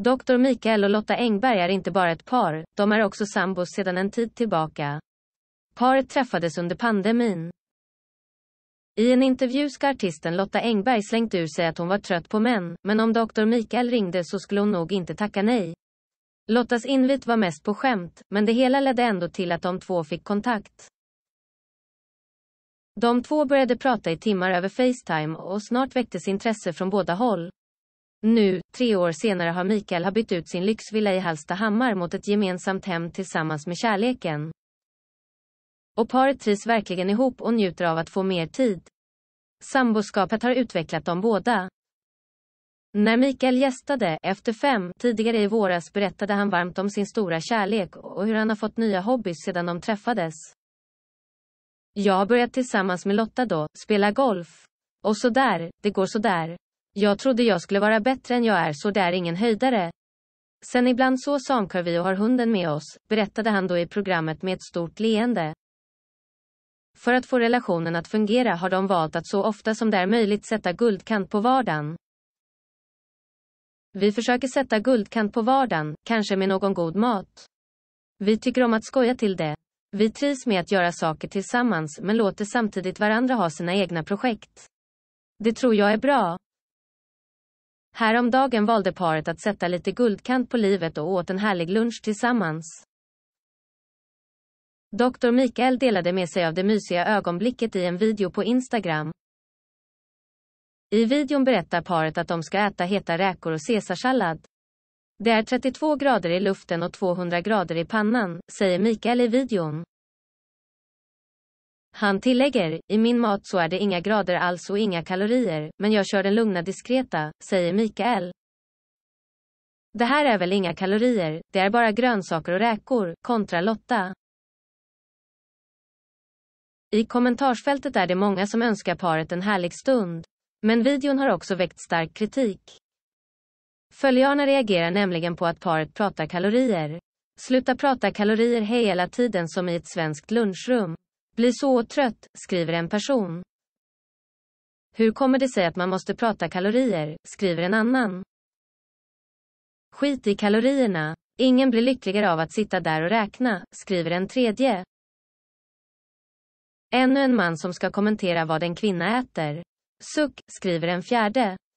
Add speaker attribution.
Speaker 1: Doktor Mikael och Lotta Engberg är inte bara ett par, de är också sambos sedan en tid tillbaka. Paret träffades under pandemin. I en intervju ska artisten Lotta Engberg slängt ur sig att hon var trött på män, men om doktor Mikael ringde så skulle hon nog inte tacka nej. Lottas invit var mest på skämt, men det hela ledde ändå till att de två fick kontakt. De två började prata i timmar över Facetime och snart väcktes intresse från båda håll. Nu, tre år senare har Mikael har bytt ut sin lyxvilla i Hallstahammar mot ett gemensamt hem tillsammans med kärleken. Och paret trivs verkligen ihop och njuter av att få mer tid. Samboskapet har utvecklat dem båda. När Mikael gästade Efter fem tidigare i våras berättade han varmt om sin stora kärlek och hur han har fått nya hobbys sedan de träffades. Jag har börjat tillsammans med Lotta då, spela golf. Och sådär, det går sådär. Jag trodde jag skulle vara bättre än jag är så det är ingen höjdare. Sen ibland så samkör vi och har hunden med oss, berättade han då i programmet med ett stort leende. För att få relationen att fungera har de valt att så ofta som det är möjligt sätta guldkant på vardagen. Vi försöker sätta guldkant på vardagen, kanske med någon god mat. Vi tycker om att skoja till det. Vi trivs med att göra saker tillsammans men låter samtidigt varandra ha sina egna projekt. Det tror jag är bra. Häromdagen valde paret att sätta lite guldkant på livet och åt en härlig lunch tillsammans. Dr. Mikael delade med sig av det mysiga ögonblicket i en video på Instagram. I videon berättar paret att de ska äta heta räkor och caesarsallad. Det är 32 grader i luften och 200 grader i pannan, säger Mikael i videon. Han tillägger, i min mat så är det inga grader alls och inga kalorier, men jag kör den lugna diskreta, säger Mikael. Det här är väl inga kalorier, det är bara grönsaker och räkor, kontra Lotta. I kommentarsfältet är det många som önskar paret en härlig stund. Men videon har också väckt stark kritik. Följarna reagerar nämligen på att paret pratar kalorier. Sluta prata kalorier hela tiden som i ett svenskt lunchrum. Bli så trött, skriver en person. Hur kommer det sig att man måste prata kalorier, skriver en annan. Skit i kalorierna. Ingen blir lyckligare av att sitta där och räkna, skriver en tredje. Ännu en man som ska kommentera vad en kvinna äter. Suck, skriver en fjärde.